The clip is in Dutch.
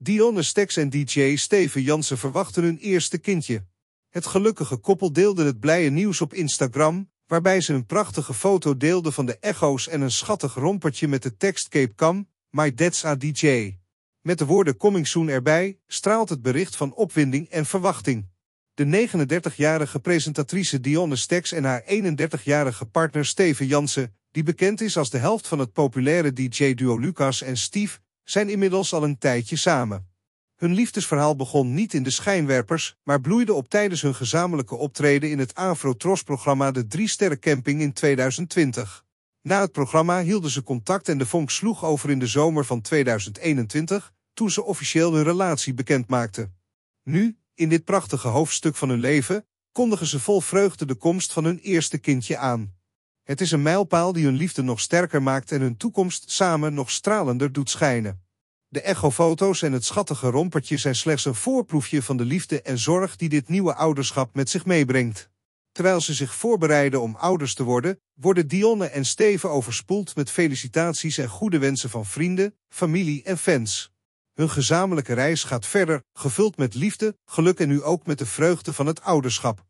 Dionne Stex en DJ Steven Jansen verwachten hun eerste kindje. Het gelukkige koppel deelde het blije nieuws op Instagram, waarbij ze een prachtige foto deelden van de echo's en een schattig rompertje met de tekst Cape Cam, My Dad's a DJ. Met de woorden coming soon erbij straalt het bericht van opwinding en verwachting. De 39-jarige presentatrice Dionne Stex en haar 31-jarige partner Steven Jansen, die bekend is als de helft van het populaire DJ-duo Lucas en Steve, zijn inmiddels al een tijdje samen. Hun liefdesverhaal begon niet in de schijnwerpers, maar bloeide op tijdens hun gezamenlijke optreden in het Afro-Tros-programma De Drie Sterren Camping in 2020. Na het programma hielden ze contact en de vonk sloeg over in de zomer van 2021, toen ze officieel hun relatie bekend maakten. Nu, in dit prachtige hoofdstuk van hun leven, kondigen ze vol vreugde de komst van hun eerste kindje aan. Het is een mijlpaal die hun liefde nog sterker maakt en hun toekomst samen nog stralender doet schijnen. De echofoto's en het schattige rompertje zijn slechts een voorproefje van de liefde en zorg die dit nieuwe ouderschap met zich meebrengt. Terwijl ze zich voorbereiden om ouders te worden, worden Dionne en Steven overspoeld met felicitaties en goede wensen van vrienden, familie en fans. Hun gezamenlijke reis gaat verder, gevuld met liefde, geluk en nu ook met de vreugde van het ouderschap.